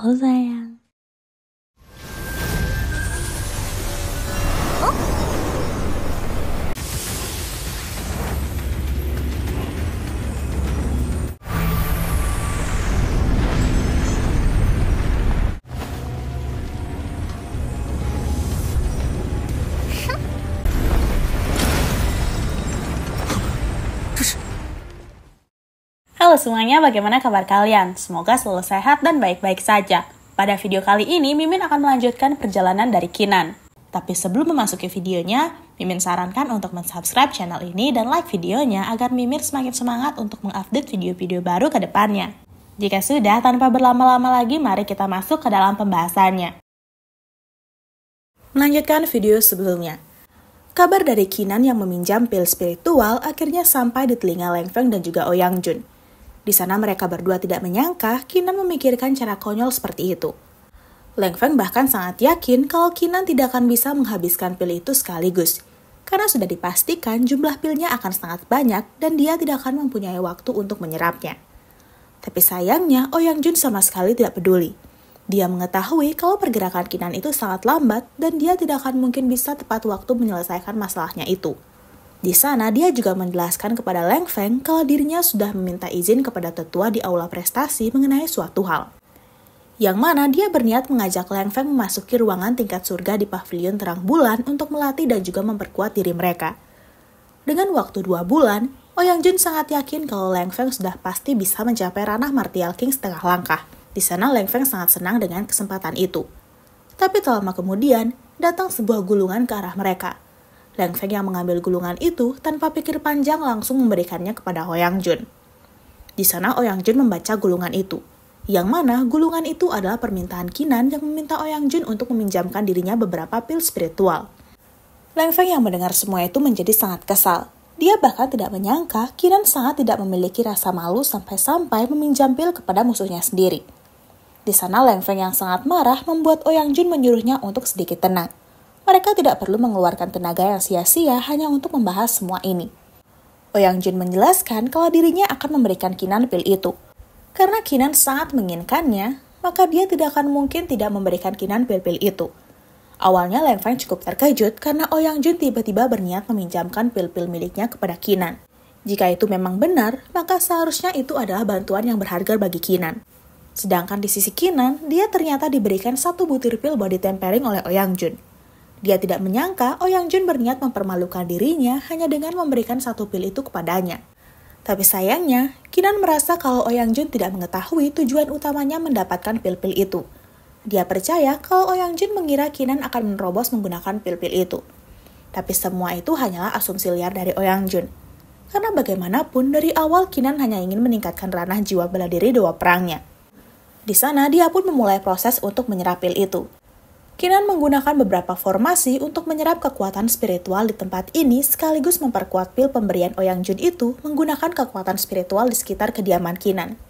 好在呀。Halo semuanya, bagaimana kabar kalian? Semoga selalu sehat dan baik-baik saja. Pada video kali ini, Mimin akan melanjutkan perjalanan dari Kinan. Tapi sebelum memasuki videonya, Mimin sarankan untuk mensubscribe channel ini dan like videonya agar Mimin semakin semangat untuk mengupdate video-video baru ke depannya. Jika sudah, tanpa berlama-lama lagi, mari kita masuk ke dalam pembahasannya. Melanjutkan video sebelumnya, Kabar dari Kinan yang meminjam pil spiritual akhirnya sampai di telinga Leng Feng dan juga Oyang Jun. Di sana mereka berdua tidak menyangka Kinan memikirkan cara konyol seperti itu. Leng Feng bahkan sangat yakin kalau Kinan tidak akan bisa menghabiskan pil itu sekaligus. Karena sudah dipastikan jumlah pilnya akan sangat banyak dan dia tidak akan mempunyai waktu untuk menyerapnya. Tapi sayangnya Oyang oh Jun sama sekali tidak peduli. Dia mengetahui kalau pergerakan Kinan itu sangat lambat dan dia tidak akan mungkin bisa tepat waktu menyelesaikan masalahnya itu. Di sana, dia juga menjelaskan kepada Leng Feng kalau dirinya sudah meminta izin kepada tetua di aula prestasi mengenai suatu hal. Yang mana dia berniat mengajak Leng Feng memasuki ruangan tingkat surga di pavilion terang bulan untuk melatih dan juga memperkuat diri mereka. Dengan waktu dua bulan, Ouyang oh Jun sangat yakin kalau Leng Feng sudah pasti bisa mencapai ranah Martial King setengah langkah. Di sana Leng Feng sangat senang dengan kesempatan itu. Tapi tak lama kemudian, datang sebuah gulungan ke arah mereka – Leng Feng yang mengambil gulungan itu tanpa pikir panjang langsung memberikannya kepada Hoyang Jun. Di sana Hoyang Jun membaca gulungan itu, yang mana gulungan itu adalah permintaan Kinan yang meminta Hoyang Jun untuk meminjamkan dirinya beberapa pil spiritual. Leng Feng yang mendengar semua itu menjadi sangat kesal. Dia bahkan tidak menyangka Kinan sangat tidak memiliki rasa malu sampai-sampai meminjam pil kepada musuhnya sendiri. Di sana Leng Feng yang sangat marah membuat Oyang Jun menyuruhnya untuk sedikit tenang mereka tidak perlu mengeluarkan tenaga yang sia-sia hanya untuk membahas semua ini. Oyang Jun menjelaskan kalau dirinya akan memberikan Kinan pil itu. Karena Kinan sangat menginginkannya, maka dia tidak akan mungkin tidak memberikan Kinan pil-pil itu. Awalnya Leng Feng cukup terkejut karena Oyang Jun tiba-tiba berniat meminjamkan pil-pil miliknya kepada Kinan. Jika itu memang benar, maka seharusnya itu adalah bantuan yang berharga bagi Kinan. Sedangkan di sisi Kinan, dia ternyata diberikan satu butir pil body tempering oleh Oyang Jun. Dia tidak menyangka Oh Yang Jun berniat mempermalukan dirinya hanya dengan memberikan satu pil itu kepadanya. Tapi sayangnya, Kinan merasa kalau Oh Yang Jun tidak mengetahui tujuan utamanya mendapatkan pil-pil itu. Dia percaya kalau Oh Yang Jun mengira Kinan akan menerobos menggunakan pil-pil itu. Tapi semua itu hanyalah asumsi liar dari Oh Yang Jun. Karena bagaimanapun, dari awal Kinan hanya ingin meningkatkan ranah jiwa bela diri dua perangnya. Di sana, dia pun memulai proses untuk menyerap pil itu. Kinan menggunakan beberapa formasi untuk menyerap kekuatan spiritual di tempat ini sekaligus memperkuat pil pemberian Oyang Jun itu menggunakan kekuatan spiritual di sekitar kediaman Kinan.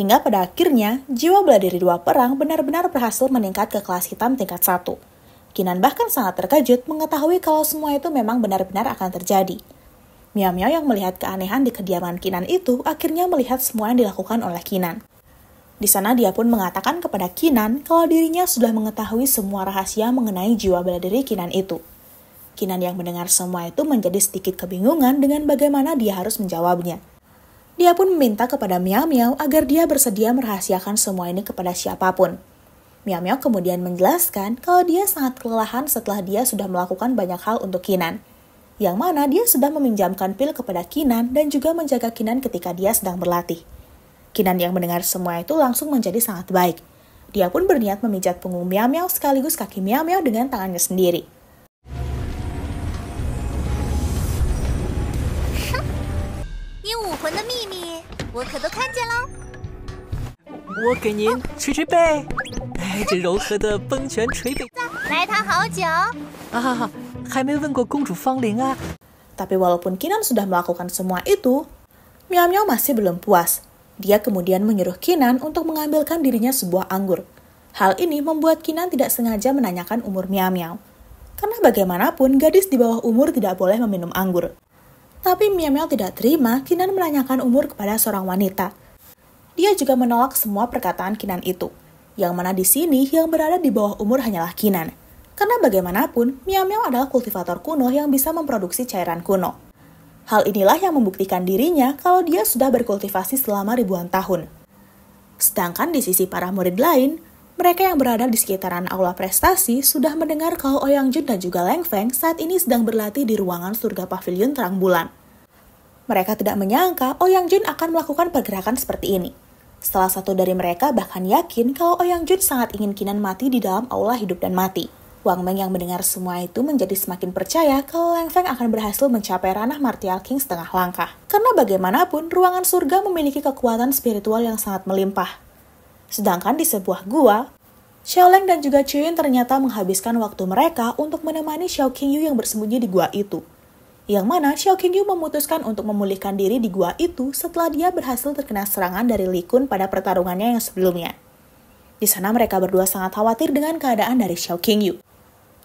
Hingga pada akhirnya, jiwa bela diri dua perang benar-benar berhasil meningkat ke kelas hitam tingkat satu. Kinan bahkan sangat terkejut mengetahui kalau semua itu memang benar-benar akan terjadi. Miao Miao yang melihat keanehan di kediaman Kinan itu akhirnya melihat semua yang dilakukan oleh Kinan. Di sana dia pun mengatakan kepada Kinan kalau dirinya sudah mengetahui semua rahasia mengenai jiwa bela diri Kinan itu. Kinan yang mendengar semua itu menjadi sedikit kebingungan dengan bagaimana dia harus menjawabnya. Dia pun meminta kepada Miao Miao agar dia bersedia merahasiakan semua ini kepada siapapun. Miao Miao kemudian menjelaskan kalau dia sangat kelelahan setelah dia sudah melakukan banyak hal untuk Kinan. Yang mana dia sudah meminjamkan pil kepada Kinan dan juga menjaga Kinan ketika dia sedang berlatih. Kinan yang mendengar semua itu langsung menjadi sangat baik. Dia pun berniat memijat punggung Miao Miao sekaligus kaki Miao Miao dengan tangannya sendiri. 你武魂的秘密我可都看见了。我给您捶捶背，哎，这柔和的崩拳捶背。来堂好久啊，还没问过公主芳龄啊。Tapi walaupun Kinan sudah melakukan semua itu, Miao Miao masih belum puas. Dia kemudian menyuruh Kinan untuk mengambilkan dirinya sebuah anggur. Hal ini membuat Kinan tidak sengaja menanyakan umur Miao Miao. Karena bagaimanapun, gadis di bawah umur tidak boleh meminum anggur. Tapi Miamel tidak terima Kinan menanyakan umur kepada seorang wanita. Dia juga menolak semua perkataan Kinan itu, yang mana di sini yang berada di bawah umur hanyalah Kinan. Karena bagaimanapun, Miamel adalah kultivator kuno yang bisa memproduksi cairan kuno. Hal inilah yang membuktikan dirinya kalau dia sudah berkultivasi selama ribuan tahun. Sedangkan di sisi para murid lain, mereka yang berada di sekitaran aula prestasi sudah mendengar kalau Oyang Jun dan juga Leng Feng saat ini sedang berlatih di ruangan surga pavilion terang bulan. Mereka tidak menyangka Oyang Jun akan melakukan pergerakan seperti ini. Salah satu dari mereka bahkan yakin kalau Oyang Jun sangat ingin Kinan mati di dalam aula hidup dan mati. Wang Meng yang mendengar semua itu menjadi semakin percaya kalau Leng Feng akan berhasil mencapai ranah Martial King setengah langkah. Karena bagaimanapun, ruangan surga memiliki kekuatan spiritual yang sangat melimpah. Sedangkan di sebuah gua, Xiao Leng dan juga Yun ternyata menghabiskan waktu mereka untuk menemani Xiao Qingyu yang bersembunyi di gua itu. Yang mana Xiao Qingyu memutuskan untuk memulihkan diri di gua itu setelah dia berhasil terkena serangan dari Li Kun pada pertarungannya yang sebelumnya. Di sana mereka berdua sangat khawatir dengan keadaan dari Xiao Qingyu.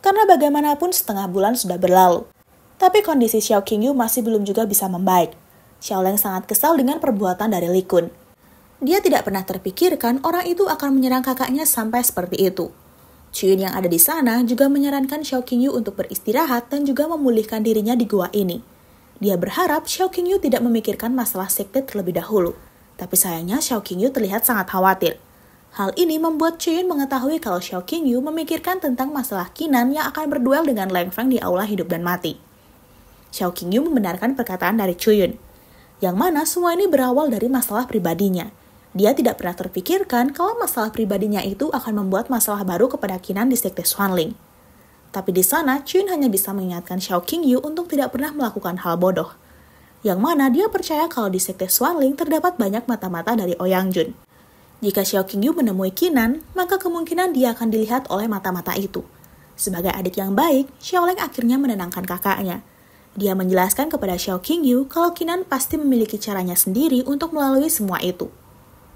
Karena bagaimanapun setengah bulan sudah berlalu. Tapi kondisi Xiao Qingyu masih belum juga bisa membaik. Xiao Leng sangat kesal dengan perbuatan dari Li Kun dia tidak pernah terpikirkan orang itu akan menyerang kakaknya sampai seperti itu. Chuyun yang ada di sana juga menyarankan Xiao Qingyu untuk beristirahat dan juga memulihkan dirinya di gua ini. Dia berharap Xiao Qingyu tidak memikirkan masalah sekte terlebih dahulu. Tapi sayangnya Xiao Qingyu terlihat sangat khawatir. Hal ini membuat Chuyun mengetahui kalau Xiao Qingyu memikirkan tentang masalah Kinan yang akan berduel dengan Leng Feng di aula hidup dan mati. Xiao Qingyu membenarkan perkataan dari Chuyun, yang mana semua ini berawal dari masalah pribadinya – dia tidak pernah terpikirkan kalau masalah pribadinya itu akan membuat masalah baru kepada Kinan di sekte Swanling. Tapi di sana, Chun hanya bisa mengingatkan Xiao King untuk tidak pernah melakukan hal bodoh. Yang mana dia percaya kalau di sekte Swanling terdapat banyak mata-mata dari Ouyang oh Jun. Jika Xiao King menemui Kinan, maka kemungkinan dia akan dilihat oleh mata-mata itu. Sebagai adik yang baik, Xiao Leng akhirnya menenangkan kakaknya. Dia menjelaskan kepada Xiao King kalau Kinan pasti memiliki caranya sendiri untuk melalui semua itu.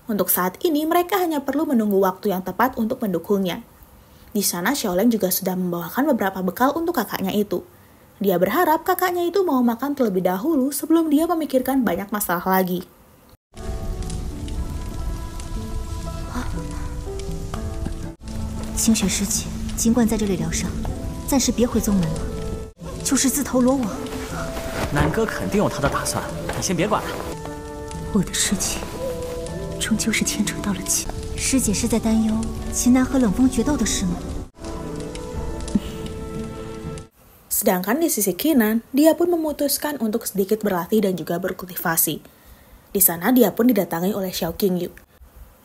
Untuk saat ini, mereka hanya perlu menunggu waktu yang tepat untuk mendukungnya. Di sana, Xiaoleng juga sudah membawakan beberapa bekal untuk kakaknya itu. Dia berharap kakaknya itu mau makan terlebih dahulu sebelum dia memikirkan banyak masalah lagi. Hah? Sedangkan di sisi Kinan, dia pun memutuskan untuk sedikit berlatih dan juga berkultivasi. Di sana dia pun didatangi oleh Xiao Qingyu.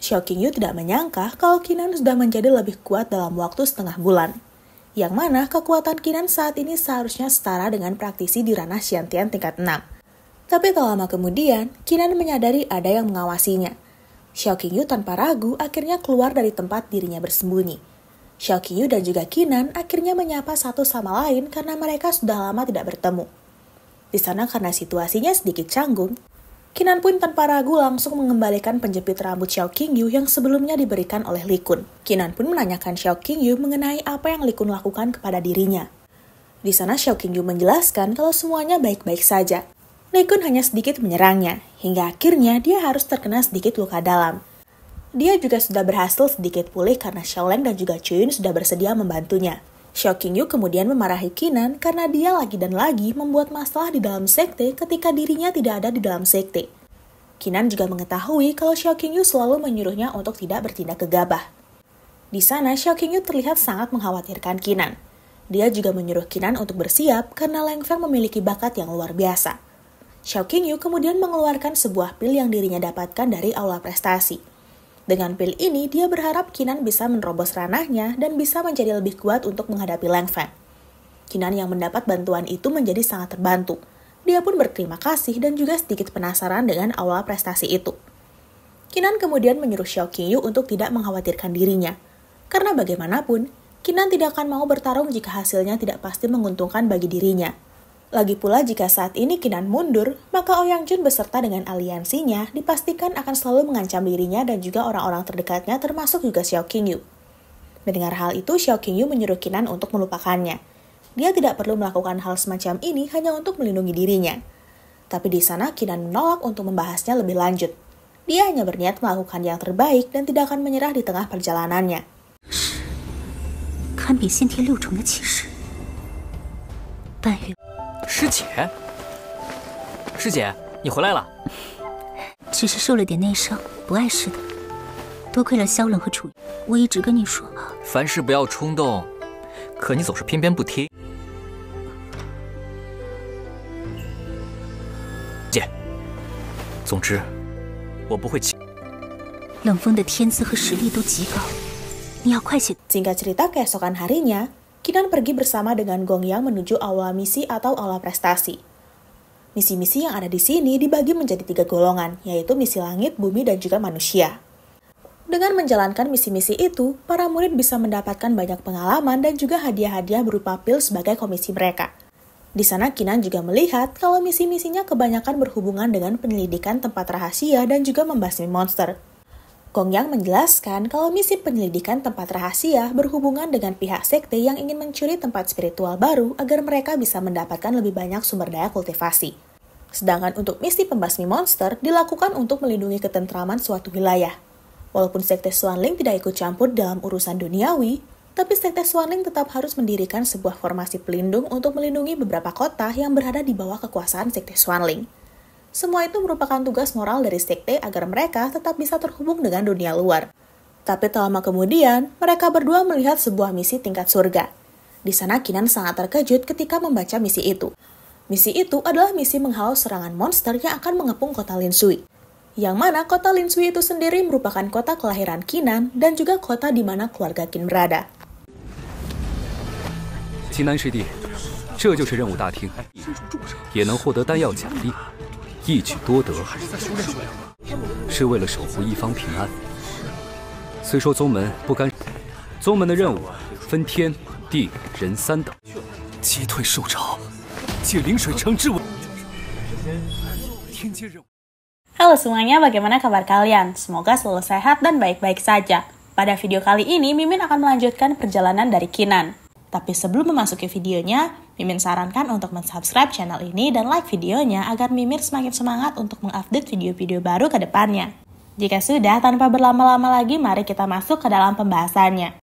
Xiao Qingyu tidak menyangka kalau Kinan sudah menjadi lebih kuat dalam waktu setengah bulan. Yang mana kekuatan Kinan saat ini seharusnya setara dengan praktisi di ranah Xiantian tingkat 6. Tapi tak lama kemudian, Kinan menyadari ada yang mengawasinya. Xiao Qingyu tanpa ragu akhirnya keluar dari tempat dirinya bersembunyi. Xiao Qingyu dan juga Kinan akhirnya menyapa satu sama lain karena mereka sudah lama tidak bertemu. Di sana karena situasinya sedikit canggung, Kinan pun tanpa ragu langsung mengembalikan penjepit rambut Xiao Qingyu yang sebelumnya diberikan oleh Li Kun. Kinan pun menanyakan Xiao Qingyu mengenai apa yang Li Kun lakukan kepada dirinya. Di sana Xiao Qingyu menjelaskan kalau semuanya baik-baik saja. Li Kun hanya sedikit menyerangnya, hingga akhirnya dia harus terkena sedikit luka dalam. Dia juga sudah berhasil sedikit pulih karena Xiaoleng dan juga Chuyun sudah bersedia membantunya. Xiaoqingyu kemudian memarahi Kinan karena dia lagi dan lagi membuat masalah di dalam sekte ketika dirinya tidak ada di dalam sekte. Kinan juga mengetahui kalau Xiaoqingyu selalu menyuruhnya untuk tidak bertindak gegabah. Di sana, Xiaoqingyu terlihat sangat mengkhawatirkan Kinan. Dia juga menyuruh Kinan untuk bersiap karena Leng Feng memiliki bakat yang luar biasa. Xiao Qingyu kemudian mengeluarkan sebuah pil yang dirinya dapatkan dari aula prestasi. Dengan pil ini, dia berharap Kinan bisa menerobos ranahnya dan bisa menjadi lebih kuat untuk menghadapi Lang Fan. Kinan yang mendapat bantuan itu menjadi sangat terbantu. Dia pun berterima kasih dan juga sedikit penasaran dengan aula prestasi itu. Kinan kemudian menyuruh Xiao Qingyu untuk tidak mengkhawatirkan dirinya. Karena bagaimanapun, Kinan tidak akan mau bertarung jika hasilnya tidak pasti menguntungkan bagi dirinya. Lagi pula jika saat ini Kinan mundur, maka Ouyang oh Jun beserta dengan aliansinya dipastikan akan selalu mengancam dirinya dan juga orang-orang terdekatnya termasuk juga Xiao Qingyu. Mendengar hal itu, Xiao Qingyu menyuruh Kinan untuk melupakannya. Dia tidak perlu melakukan hal semacam ini hanya untuk melindungi dirinya. Tapi di sana Kinan menolak untuk membahasnya lebih lanjut. Dia hanya berniat melakukan yang terbaik dan tidak akan menyerah di tengah perjalanannya. kan 堪比先天六重的气势。半月。师姐，师姐，你回来了，只是受了点内伤，不碍事的。多亏了萧冷和楚玉，我一直跟你说，凡事不要冲动，可你总是偏偏不听。姐，总之，我不会气。冷风的天资和实力都极高，你要快些。Jika cerita keesokan harinya. Kinan pergi bersama dengan Gong Yang menuju aula misi atau aula prestasi. Misi-misi yang ada di sini dibagi menjadi tiga golongan, yaitu misi langit, bumi, dan juga manusia. Dengan menjalankan misi-misi itu, para murid bisa mendapatkan banyak pengalaman dan juga hadiah-hadiah berupa pil sebagai komisi mereka. Di sana Kinan juga melihat kalau misi-misinya kebanyakan berhubungan dengan penyelidikan tempat rahasia dan juga membasmi monster. Gong Yang menjelaskan kalau misi penyelidikan tempat rahasia berhubungan dengan pihak sekte yang ingin mencuri tempat spiritual baru agar mereka bisa mendapatkan lebih banyak sumber daya kultivasi. Sedangkan untuk misi pembasmi monster dilakukan untuk melindungi ketentraman suatu wilayah. Walaupun sekte Swanling tidak ikut campur dalam urusan duniawi, tapi sekte Swanling tetap harus mendirikan sebuah formasi pelindung untuk melindungi beberapa kota yang berada di bawah kekuasaan sekte Swanling. Semua itu merupakan tugas moral dari sekte agar mereka tetap bisa terhubung dengan dunia luar. Tapi tak lama kemudian, mereka berdua melihat sebuah misi tingkat surga. Di sana Kinan sangat terkejut ketika membaca misi itu. Misi itu adalah misi menghalau serangan monster yang akan mengepung kota Linsui. Yang mana kota Linsui itu sendiri merupakan kota kelahiran Kinan dan juga kota di mana keluarga Kin berada. Kinan 一举多得，还是在是为了守护一方平安。虽说宗门不甘，宗门的任务分天地人三等，击退兽潮，借灵水城之天任务。Hello，semuanya，bagaimana kabar kalian？Semoga selalu sehat dan baik-baik saja。Pada video kali ini, Mimin akan melanjutkan perjalanan dari Kinan。Tapi sebelum memasuki videonya, Mimin sarankan untuk mensubscribe channel ini dan like videonya agar Mimin semakin semangat untuk mengupdate video-video baru ke depannya. Jika sudah, tanpa berlama-lama lagi, mari kita masuk ke dalam pembahasannya.